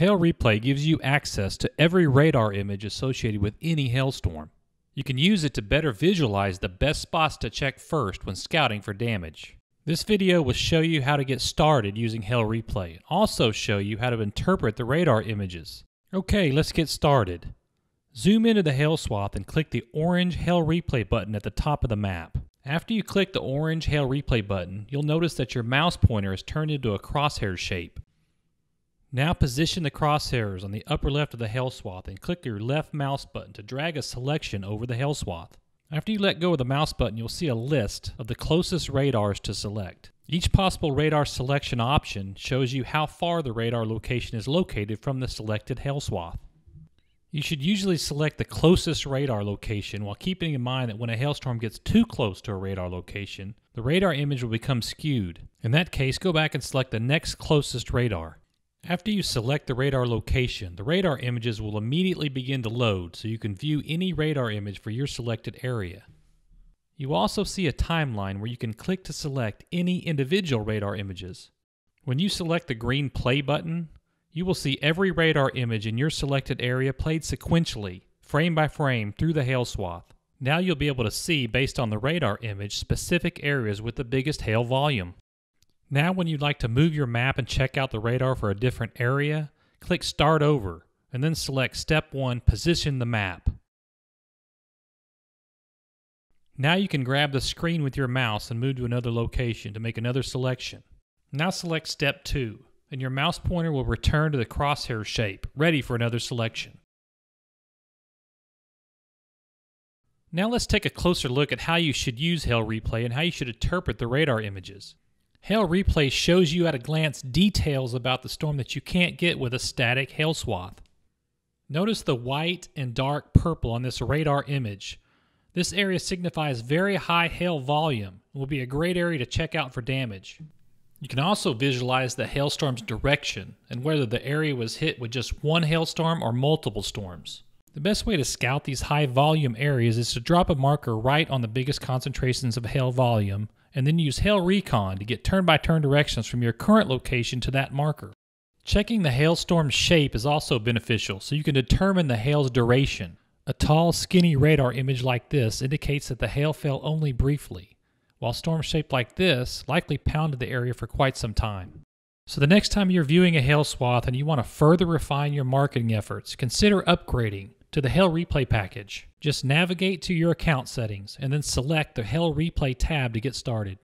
Hail Replay gives you access to every radar image associated with any hailstorm. You can use it to better visualize the best spots to check first when scouting for damage. This video will show you how to get started using Hail Replay, and also show you how to interpret the radar images. Okay, let's get started. Zoom into the hail swath and click the orange Hail Replay button at the top of the map. After you click the orange Hail Replay button, you'll notice that your mouse pointer is turned into a crosshair shape. Now position the crosshairs on the upper left of the hail swath and click your left mouse button to drag a selection over the hail swath. After you let go of the mouse button, you'll see a list of the closest radars to select. Each possible radar selection option shows you how far the radar location is located from the selected hail swath. You should usually select the closest radar location while keeping in mind that when a hailstorm gets too close to a radar location, the radar image will become skewed. In that case, go back and select the next closest radar. After you select the radar location, the radar images will immediately begin to load so you can view any radar image for your selected area. You also see a timeline where you can click to select any individual radar images. When you select the green play button, you will see every radar image in your selected area played sequentially, frame by frame, through the hail swath. Now you'll be able to see, based on the radar image, specific areas with the biggest hail volume. Now when you'd like to move your map and check out the radar for a different area, click Start Over and then select Step 1, Position the Map. Now you can grab the screen with your mouse and move to another location to make another selection. Now select Step 2, and your mouse pointer will return to the crosshair shape, ready for another selection. Now let's take a closer look at how you should use Hell Replay and how you should interpret the radar images. Hail Replay shows you at a glance details about the storm that you can't get with a static hail swath. Notice the white and dark purple on this radar image. This area signifies very high hail volume and will be a great area to check out for damage. You can also visualize the hailstorm's direction and whether the area was hit with just one hailstorm or multiple storms. The best way to scout these high volume areas is to drop a marker right on the biggest concentrations of hail volume and then use Hail Recon to get turn by turn directions from your current location to that marker. Checking the hailstorm's shape is also beneficial so you can determine the hail's duration. A tall, skinny radar image like this indicates that the hail fell only briefly, while storms shaped like this likely pounded the area for quite some time. So the next time you're viewing a hail swath and you want to further refine your marketing efforts, consider upgrading to the Hell Replay package. Just navigate to your account settings and then select the Hell Replay tab to get started.